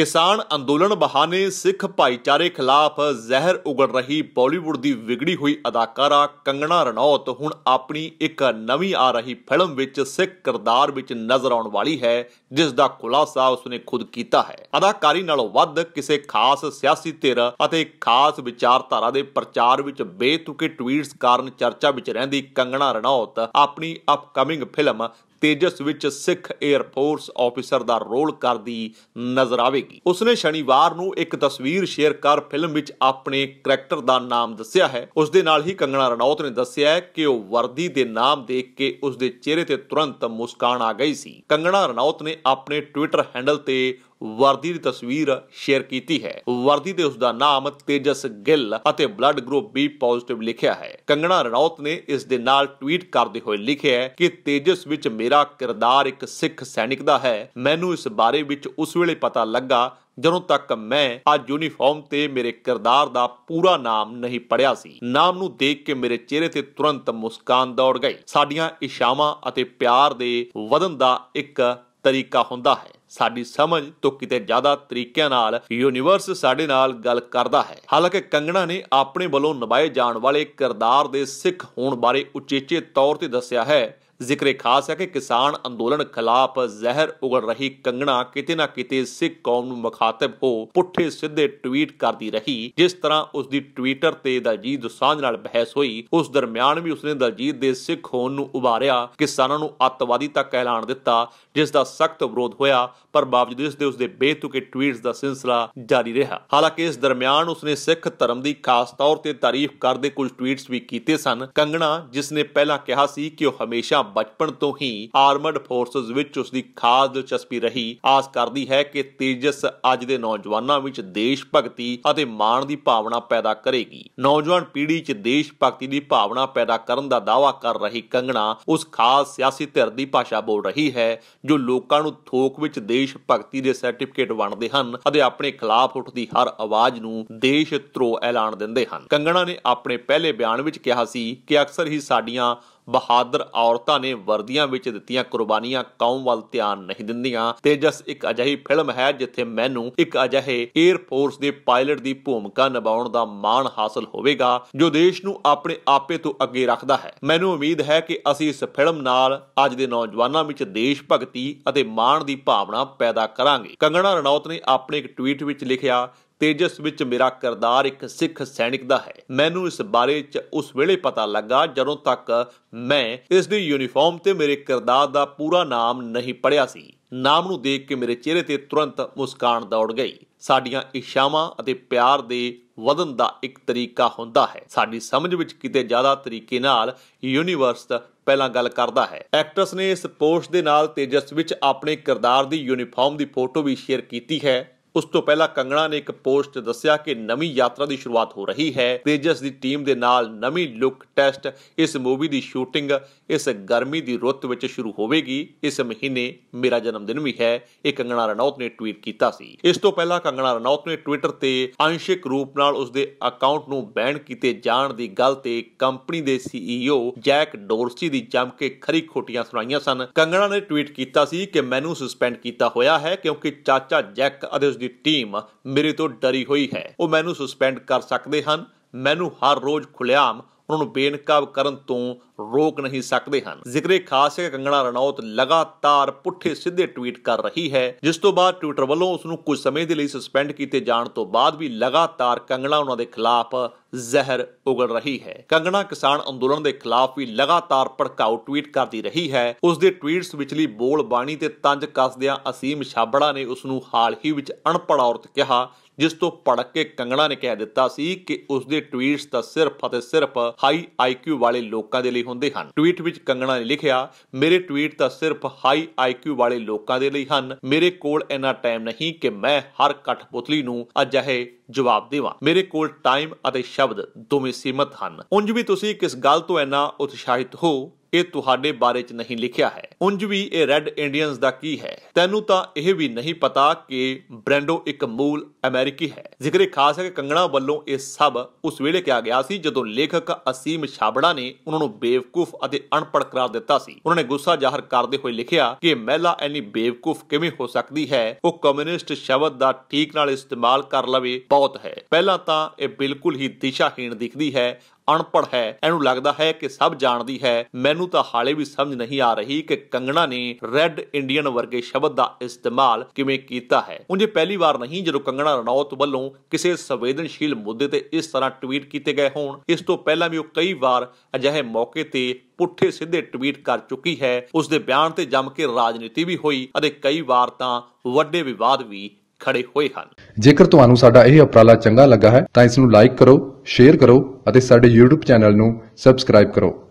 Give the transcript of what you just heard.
ਕਿਸਾਨ ਅੰਦੋਲਨ ਬਹਾਨੇ ਸਿੱਖ ਭਾਈਚਾਰੇ ਖਿਲਾਫ ਜ਼ਹਿਰ ਉਗੜ ਰਹੀ ਬਾਲੀਵੁੱਡ ਦੀ ਵਿਗੜੀ ਹੋਈ ਅਦਾਕਾਰਾ ਕੰਗਣਾ ਰਣੌਤ ਹੁਣ ਆਪਣੀ ਇੱਕ ਨਵੀਂ ਆ ਰਹੀ ਫਿਲਮ ਵਿੱਚ ਸਿੱਖ ਕਿਰਦਾਰ ਵਿੱਚ ਨਜ਼ਰ ਆਉਣ ਵਾਲੀ ਹੈ ਜਿਸ ਦਾ ਖੁਲਾਸਾ ਉਸਨੇ ਖੁਦ ਕੀਤਾ ਹੈ ਅਦਾਕਾਰੀ ਨਾਲੋਂ ਵੱਧ ਕਿਸੇ ਖਾਸ ਸਿਆਸੀ ਧਿਰ ਅਤੇ ਖਾਸ ਵਿਚਾਰਧਾਰਾ ਦੇ ਪ੍ਰਚਾਰ ਵਿੱਚ ਬੇਤੁਕੇ ਟਵੀਟਸ ਕਾਰਨ ਚਰਚਾ ਵਿੱਚ ਰਹਿੰਦੀ ਕੰਗਣਾ ਰਣੌਤ ਆਪਣੀ ਅਪਕਮਿੰਗ ਫਿਲਮ ਤੇਜਸ ਵਿੱਚ ਸਿੱਖ 에ਅਰ ਫੋਰਸ ਆਫੀਸਰ ਦਾ ਰੋਲ ਕਰਦੀ ਨਜ਼ਰ ਆਵੇਗੀ ਉਸਨੇ ਸ਼ਨੀਵਾਰ ਨੂੰ ਇੱਕ ਤਸਵੀਰ ਸ਼ੇਅਰ ਕਰ ਫਿਲਮ ਵਿੱਚ ਆਪਣੇ ਕੈਰੈਕਟਰ ਦਾ ਨਾਮ ਦੱਸਿਆ ਹੈ ਉਸ ਦੇ ਨਾਲ ਹੀ ਕੰਗਣਾ ਰਣੌਤ ਨੇ ਦੱਸਿਆ ਕਿ ਉਹ ਵਰਦੀ ਦੇ ਨਾਮ ਦੇਖ ਕੇ ਉਸ ਦੇ ਚਿਹਰੇ ਤੇ ਤੁਰੰਤ ਮੁਸਕਾਨ ਆ ਗਈ ਸੀ ਕੰਗਣਾ ਰਣੌਤ ਨੇ ਆਪਣੇ ਟਵਿੱਟਰ ਹੈਂਡਲ ਤੇ ਵਰਦੀ ਦੀ ਤਸਵੀਰ ਸ਼ੇਅਰ ਕੀਤੀ ਹੈ ਵਰਦੀ ਤੇ ਉਸ ਦਾ ਨਾਮ ਤੇਜਸ ਗਿੱਲ ਅਤੇ ਬਲੱਡ ਗਰੁੱਪ ਬੀ ਪੋਜ਼ਿਟਿਵ ਲਿਖਿਆ ਹੈ ਕੰਗਣਾ ਰਣੌਤ ਨੇ ਇਸ ਦੇ ਨਾਲ ਟਵੀਟ ਕਰਦੇ ਹੋਏ ਲਿਖਿਆ ਹੈ ਕਿ ਤੇਜਸ ਵਿੱਚ ਮੇਰਾ ਕਿਰਦਾਰ ਇੱਕ ਸਿੱਖ ਸੈਨਿਕ ਦਾ ਹੈ ਮੈਨੂੰ ਇਸ ਬਾਰੇ ਵਿੱਚ ਉਸ ਵੇਲੇ ਪਤਾ ਲੱਗਾ ਜਦੋਂ ਤੱਕ ਮੈਂ ਆ ਯੂਨੀਫਾਰਮ ਤੇ ਮੇਰੇ ਕਿਰਦਾਰ ਦਾ ਪੂਰਾ ਨਾਮ ਨਹੀਂ ਪੜਿਆ ਸੀ ਨਾਮ ਨੂੰ ਦੇਖ ਕੇ ਮੇਰੇ ਚਿਹਰੇ ਤੇ ਤੁਰੰਤ ਮੁਸਕਾਨ ਦੌੜ ਗਈ ਸਾਡੀਆਂ ਇਸ਼ਾਵਾਂ ਅਤੇ ਪਿਆਰ ਦੇ ਵਧਨ ਦਾ ਇੱਕ ਤਰੀਕਾ ਹੁੰਦਾ ਹੈ ਸਾਡੀ ਸਮਝ ਤੋਂ ਕਿਤੇ ਜ਼ਿਆਦਾ ਤਰੀਕਿਆਂ ਨਾਲ ਯੂਨੀਵਰਸ ਸਾਡੇ ਨਾਲ ਗੱਲ ਕਰਦਾ ਹੈ ਹਾਲਾਂਕਿ ਕੰਗਣਾ ਨੇ ਆਪਣੇ ਵੱਲੋਂ ਨਿਭਾਏ ਜਾਣ ਵਾਲੇ ਕਿਰਦਾਰ ਦੇ ਸਿੱਖ ਹੋਣ ਬਾਰੇ ਉਚੇਚੇ ਤੌਰ ਤੇ ਦੱਸਿਆ ਹੈ ਜ਼ਿਕਰ ਖਾਸ ਹੈ ਕਿ ਕਿਸਾਨ ਅੰਦੋਲਨ ਖਿਲਾਫ ਜ਼ਹਿਰ ਉਗਲ ਰਹੀ ਕੰਗਣਾ ਕਿਤੇ ਨਾ ਕਿਤੇ ਸਿੱਖ ਕੌਮ ਨੂੰ ਮੁਖਾਤਬ ਹੋ ਪੁੱਠੇ ਸਿੱਧੇ ਟਵੀਟ ਕਰਦੀ ਰਹੀ ਜਿਸ ਤਰ੍ਹਾਂ ਉਸ ਦੀ ਟਵਿੱਟਰ ਤੇ ਦਲਜੀਤ ਦੋਸਾਂਝ ਨਾਲ ਬਹਿਸ ਹੋਈ ਉਸ ਦਰਮਿਆਨ ਵੀ ਉਸਨੇ ਦਲਜੀਤ ਦੇ ਸਿੱਖ ਹੋਣ ਨੂੰ ਉਭਾਰਿਆ ਕਿਸਾਨਾਂ ਨੂੰ ਅੱਤਵਾਦੀ ਤੱਕ ਐਲਾਨ ਦਿੱਤਾ ਜਿਸ ਦਾ ਸਖਤ ਵਿਰੋਧ ਹੋਇਆ ਪਰ ਬਾਵਜੂਦ ਇਸ ਦੇ ਉਸ ਦੇ ਬੇਤੁਕੇ ਟਵੀਟਸ ਦਾ ਸਿਲਸਿਲਾ ਜਾਰੀ ਰਿਹਾ ਹਾਲਾਂਕਿ ਇਸ ਦਰਮਿਆਨ ਉਸਨੇ ਸਿੱਖ ਧਰਮ ਦੀ ਖਾਸ ਤੌਰ ਤੇ ਤਾਰੀਫ ਕਰਦੇ ਕੁਝ ਟਵੀਟਸ ਵੀ ਕੀਤੇ ਸਨ ਕੰਗਣਾ ਜਿਸ ਨੇ ਪਹਿਲਾਂ ਕਿਹਾ ਸੀ ਕਿ ਉਹ ਹਮੇਸ਼ਾ ਬਚਪਨ ਤੋਂ ਹੀ ਆਰਮਡ ਫੋਰਸਸ ਵਿੱਚ ਉਸ ਦੀ ਖਾਸ ਦਿਲਚਸਪੀ ਰਹੀ ਆਸ ਕਰਦੀ ਹੈ ਕਿ ਤੇਜਸ ਅੱਜ ਦੇ ਨੌਜਵਾਨਾਂ ਵਿੱਚ ਦੇਸ਼ ਭਗਤੀ ਅਤੇ ਮਾਣ ਦੀ ਭਾਵਨਾ ਪੈਦਾ ਕਰੇਗੀ ਨੌਜਵਾਨ ਪੀੜ੍ਹੀ 'ਚ ਦੇਸ਼ ਭਗਤੀ ਦੀ ਭਾਵਨਾ ਪੈਦਾ ਕਰਨ ਦਾ ਦਾਅਵਾ ਕਰ ਰਹੀ ਕੰਗਣਾ ਉਸ ਖਾਸ ਸਿਆਸੀ ਧਿਰ ਦੀ ਭਾਸ਼ਾ ਬੋਲ ਰਹੀ ਹੈ ਜੋ ਲੋਕਾਂ ਨੂੰ ਥੋਕ ਵਿੱਚ ਦੇਸ਼ ਭਗਤੀ ਦੇ ਸਰਟੀਫਿਕੇਟ ਵੰਡਦੇ ਹਨ ਅਤੇ ਆਪਣੇ ਖਿਲਾਫ ਉੱਠਦੀ ਹਰ ਆਵਾਜ਼ ਨੂੰ ਦੇਸ਼ ਧਰੋ ਐਲਾਨ ਦਿੰਦੇ ਹਨ ਕੰਗਣਾ ਨੇ ਆਪਣੇ ਪਹਿਲੇ ਬਿਆਨ ਵਿੱਚ ਕਿਹਾ ਸੀ ਕਿ ਅਕਸਰ ਹੀ ਸਾਡੀਆਂ ਬਹਾਦਰ ਔਰਤਾਂ ਨੇ ਵਰਦੀਆਂ ਵਿੱਚ ਦਿੱਤੀਆਂ ਕੁਰਬਾਨੀਆਂ ਕੌਮ ਵੱਲ ਧਿਆਨ ਨਹੀਂ ਦਿੰਦੀਆਂ ਤੇਜਸ ਇੱਕ ਅਜਿਹੀ ਫਿਲਮ ਹੈ ਜਿੱਥੇ ਮੈਨੂੰ ਇੱਕ ਅਜਿਹੇ 에ਅਰ ਫੋਰਸ ਦੇ ਪਾਇਲਟ ਦੀ ਭੂਮਿਕਾ ਨਿਭਾਉਣ ਦਾ ਮਾਣ ਹਾਸਲ ਹੋਵੇਗਾ ਜੋ ਦੇਸ਼ ਨੂੰ ਆਪਣੇ ਆਪੇ ਤੋਂ ਅੱਗੇ ਰੱਖਦਾ ਹੈ ਮੈਨੂੰ ਉਮੀਦ ਹੈ ਕਿ ਅਸੀਂ ਇਸ ਫਿਲਮ ਨਾਲ ਅੱਜ ਦੇ ਨੌਜਵਾਨਾਂ ਵਿੱਚ ਦੇਸ਼ ਭਗਤੀ ਅਤੇ ਮਾਣ ਦੀ ਭਾਵਨਾ ਪੈਦਾ ਕਰਾਂਗੇ ਕੰਗਣਾ ਰਣੌਤ ਨੇ ਆਪਣੇ ਇੱਕ ਟਵੀਟ ਵਿੱਚ ਲਿਖਿਆ ਤੇਜਸ ਵਿੱਚ ਮੇਰਾ ਕਿਰਦਾਰ ਇੱਕ ਸਿੱਖ ਸੈਨਿਕ ਦਾ ਹੈ ਮੈਨੂੰ ਇਸ ਬਾਰੇ ਚ ਉਸ ਵੇਲੇ ਪਤਾ ਲੱਗਾ ਜਦੋਂ ਤੱਕ ਮੈਂ ਇਸ ਦੀ ਯੂਨੀਫਾਰਮ ਤੇ ਮੇਰੇ ਕਿਰਦਾਰ ਦਾ ਪੂਰਾ ਨਾਮ ਨਹੀਂ ਪੜਿਆ ਸੀ ਨਾਮ ਨੂੰ ਦੇਖ ਕੇ ਮੇਰੇ ਚਿਹਰੇ ਤੇ ਤੁਰੰਤ ਮੁਸਕਾਨ ਦੌੜ ਗਈ ਸਾਡੀਆਂ ਇਸ਼ਾਵਾਂ ਅਤੇ ਪਿਆਰ ਦੇ ਵਧਣ ਦਾ ਇੱਕ ਤਰੀਕਾ ਹੁੰਦਾ ਹੈ ਸਾਡੀ ਸਮਝ ਵਿੱਚ ਕਿਤੇ ਜ਼ਿਆਦਾ ਤਰੀਕੇ ਨਾਲ ਯੂਨੀਵਰਸ ਪਹਿਲਾਂ ਗੱਲ ਕਰਦਾ ਹੈ ਐਕਟਰਸ ਨੇ ਇਸ ਪੋਸਟ ਦੇ ਨਾਲ ਤੇਜਸ ਵਿੱਚ ਆਪਣੇ ਕਿਰਦਾਰ ਦੀ ਯੂਨੀਫਾਰਮ ਦੀ ਫੋਟੋ ਵੀ ਸ਼ੇਅਰ ਕੀਤੀ ਹੈ ਉਸ ਤੋਂ ਪਹਿਲਾਂ ਕੰਗਣਾ ਨੇ ਇੱਕ ਪੋਸਟ ਦੱਸਿਆ ਕਿ ਨਵੀਂ ਯਾਤਰਾ ਦੀ ਸ਼ੁਰੂਆਤ ਹੋ ਰਹੀ ਹੈ ਤੇਜਸ ਦੀ ਟੀਮ ਦੇ ਨਾਲ ਨਵੀਂ ਲੁੱਕ ਟੈਸਟ ਇਸ ਮੂਵੀ ਦੀ ਸ਼ੂਟਿੰਗ ਇਸ ਗਰਮੀ ਦੀ ਰੁੱਤ ਵਿੱਚ ਸ਼ੁਰੂ ਹੋਵੇਗੀ ਇਸ ਮਹੀਨੇ ਮੇਰਾ ਜਨਮ ਦਿਨ ਵੀ ਹੈ ਇਹ ਕੰਗਣਾ ਰਣੌਤ ਨੇ ਟਵੀਟ ਕੀਤਾ ਸੀ ਇਸ ਤੋਂ ਪਹਿਲਾਂ ਕੰਗਣਾ ਰਣੌਤ ਨੇ ਟਵਿੱਟਰ ਤੇ ਅੰਸ਼ਿਕ ਰੂਪ ਨਾਲ ਉਸ ਦੇ ਅਕਾਊਂਟ ਨੂੰ ਬੈਨ ਕੀਤੇ ਜਾਣ ਦੀ ਗੱਲ ਤੇ ਕੰਪਨੀ ਦੇ ਸੀਈਓ e ਜੈਕ ਡੋਰਸੀ ਦੀ ਜੰਮ ਕੇ ਖਰੀ ਖੋਟੀਆਂ ਸੁਣਾਈਆਂ ਸਨ ਕੰਗਣਾ ਨੇ ਟਵੀਟ ਕੀਤਾ ਸੀ ਕਿ ਮੈਨੂੰ ਸਸਪੈਂਡ ਕੀਤਾ ਹੋਇਆ ਹੈ ਕਿਉਂਕਿ ਚਾਚਾ ਜੈਕ ਅਤੇ ਉਸ ਦੀ ਟੀਮ ਮੇਰੇ ਤੋਂ ਡਰੀ ਹੋਈ ਹੈ ਉਹ ਮੈਨੂੰ ਸਸਪੈਂਡ ਕਰ ਸਕਦੇ ਹਨ ਮੈਨੂੰ ਹਰ ਰੋਜ਼ ਖੁਲਿਆਮ ਉਹਨਾਂ ਨੂੰ ਬੇਨਕਾਬ ਕਰਨ ਤੋਂ ਰੋਕ ਨਹੀਂ ਸਕਦੇ ਹਨ ਜ਼ਿਕਰੇ ਖਾਸ ਹੈ ਕਿ ਕੰਗਣਾ ਰਣੌਤ ਲਗਾਤਾਰ ਪੁੱਠੇ ਸਿੱਧੇ ਟਵੀਟ ਕਰ ਰਹੀ ਹੈ ਜਿਸ ਤੋਂ ਬਾਅਦ ਟਵਿੱਟਰ ਵੱਲੋਂ ਉਸ ਨੂੰ ਕੁਝ ਸਮੇਂ ਦੇ ਲਈ ਸਸਪੈਂਡ ਕੀਤੇ ਜਾਣ ਤੋਂ ਬਾਅਦ ਵੀ ਲਗਾਤਾਰ ਕੰਗਣਾ ਉਹਨਾਂ ਦੇ ਖਿਲਾਫ ਜ਼ਹਿਰ ਉਗਲ ਰਹੀ ਹੈ ਕੰਗਣਾ ਕਿਸਾਨ ਅੰਦੋਲਨ ਦੇ ਖਿਲਾਫ ਵੀ ਲਗਾਤਾਰ ਪੜਕਾਉ ਟਵੀਟ ਕਰਦੀ ਰਹੀ ਹੈ ਉਸ ਦੇ ਟਵੀਟਸ ਵਿਚਲੀ ਬੋਲ ਬਾਣੀ ਤੇ ਤੰਜ ਕੱਸਦਿਆਂ ਅਸੀਮ ਛਾਬੜਾ ਨੇ ਉਸ ਨੂੰ ਹਾਲ ਹੀ ਵਿੱਚ ਅਣਪੜ ਔਰਤ ਕਿਹਾ ਜਿਸ ਤੋਂ ਪੜਕ ਕੇ ਕੰਗਣਾ ਨੇ ਕਹਿ ਦਿੱਤਾ ਸੀ ਕਿ ਉਸ ਦੇ ਟਵੀਟਸ ਤਾਂ ਸਿਰਫ ਅਤੇ ਸਿਰਫ ਹਾਈ ਆਈਕਿਊ ਵਾਲੇ ਲੋਕਾਂ ਦੇ ਲਈ ਹੁੰਦੇ ਹਨ ਟਵੀਟ ਵਿੱਚ ਕੰਗਣਾ ਨੇ ਲਿਖਿਆ ਮੇਰੇ ਟਵੀਟ ਤਾਂ ਸਿਰਫ ਹਾਈ ਆਈਕਿਊ ਵਾਲੇ ਲੋਕਾਂ ਦੇ ਲਈ ਹਨ ਮੇਰੇ ਕੋਲ ਇੰਨਾ ਟਾਈਮ ਨਹੀਂ ਕਿ ਮੈਂ ਹਰ ਕਠਪੁਤਲੀ ਨੂੰ ਅਜਿਹੇ ਜਵਾਬ ਦੇਵਾਂ ਮੇਰੇ ਕੋਲ ਟਾਈਮ ਅਤੇ ਸ਼ਬਦ ਦੋਵੇਂ ਸੀਮਤ ਹਨ ਉਂਝ ਵੀ ਤੁਸੀਂ ਕਿਸ ਗੱਲ ਤੋਂ ਇੰਨਾ ਉਤਸ਼ਾਹਿਤ ਹੋ ਇਹ ਤੁਹਾਡੇ ਬਾਰੇ ਚ ਨਹੀਂ ਲਿਖਿਆ ਹੈ ਉਂਝ ਵੀ ਇਹ ਰੈੱਡ ਇੰਡੀਅਨਸ ਦਾ ਕੀ ਹੈ ਤੈਨੂੰ ਤਾਂ ਇਹ ਵੀ ਨਹੀਂ ਪਤਾ ਕਿ ਬ੍ਰੈਂਡੋ ਇੱਕ ਮੂਲ ਅਮਰੀਕੀ ਹੈ ਜ਼ਿਕਰ ਖਾਸ ਹੈ ਕਿ ਕੰਗਣਾ ਵੱਲੋਂ ਇਹ ਸਭ ਉਸ ਵੇਲੇ ਕਿਹਾ ਗਿਆ ਸੀ ਜਦੋਂ ਲੇਖਕ ਅਸੀਮ ਛਾਬੜਾ ਨੇ ਉਹਨਾਂ ਨੂੰ ਬੇਵਕੂਫ ਅਤੇ ਅਣਪੜ੍ਹ ਕਰਾਰ ਦਿੱਤਾ ਸੀ ਉਹਨਾਂ ਨੇ ਗੁੱਸਾ ਜ਼ਾਹਰ ਕਰਦੇ ਹੋਏ ਲਿਖਿਆ ਕਿ ਮਹਿਲਾ ਐਨੀ ਬੇਵਕੂਫ ਕਿਵੇਂ ਹੋ ਸਕਦੀ ਹੈ ਉਹ ਕਮਿਊਨਿਸਟ ਸ਼ਬਦ ਦਾ ਠੀਕ ਨਾਲ ਇਸਤੇਮਾਲ ਕਰ ਲਵੇ ਬਹੁਤ ਹੈ ਪਹਿਲਾਂ ਤਾਂ ਇਹ ਬਿਲਕੁਲ ਹੀ ਦਿਸ਼ਾਹੀਣ ਦਿਖਦੀ ਹੈ ਅਣਪੜ ਹੈ ਇਹਨੂੰ ਲੱਗਦਾ ਹੈ ਕਿ ਸਭ ਜਾਣਦੀ ਹੈ ਮੈਨੂੰ ਤਾਂ ਹਾਲੇ ਵੀ ਸਮਝ ਨਹੀਂ ਆ ਰਹੀ ਕਿ ਕੰਗਣਾ ਨੇ ਰੈੱਡ ਇੰਡੀਅਨ ਵਰਗੇ ਸ਼ਬਦ ਦਾ ਇਸਤੇਮਾਲ ਕਿਵੇਂ ਕੀਤਾ ਹੈ ਉਹ ਜੇ ਪਹਿਲੀ ਵਾਰ ਨਹੀਂ ਜਦੋਂ ਕੰਗਣਾ ਥਾਣਾ ਰਣੌਤ ਵੱਲੋਂ ਕਿਸੇ ਸੰਵੇਦਨਸ਼ੀਲ ਮੁੱਦੇ ਤੇ ਇਸ ਤਰ੍ਹਾਂ ਟਵੀਟ ਕੀਤੇ ਗਏ ਹੋਣ ਇਸ ਤੋਂ ਪਹਿਲਾਂ ਵੀ ਉਹ ਕਈ ਵਾਰ ਅਜਿਹੇ ਮੌਕੇ ਤੇ ਪੁੱਠੇ ਸਿੱਧੇ ਟਵੀਟ ਕਰ ਚੁੱਕੀ ਹੈ ਉਸ ਦੇ ਬਿਆਨ ਤੇ ਜੰਮ ਕੇ ਰਾਜਨੀਤੀ ਵੀ ਹੋਈ ਅਤੇ ਕਈ ਵਾਰ ਤਾਂ ਵੱਡੇ ਵਿਵਾਦ ਵੀ ਖੜੇ ਹੋਏ ਹਨ ਜੇਕਰ ਤੁਹਾਨੂੰ ਸਾਡਾ ਇਹ ਉਪਰਾਲਾ ਚੰਗਾ ਲੱਗਾ ਹੈ ਤਾਂ ਇਸ ਨੂੰ ਲਾਈਕ ਕਰੋ ਸ਼ੇਅਰ ਕਰੋ ਅਤੇ ਸਾਡੇ YouTube ਚੈਨਲ ਨੂੰ ਸਬਸਕ੍ਰਾਈਬ ਕਰੋ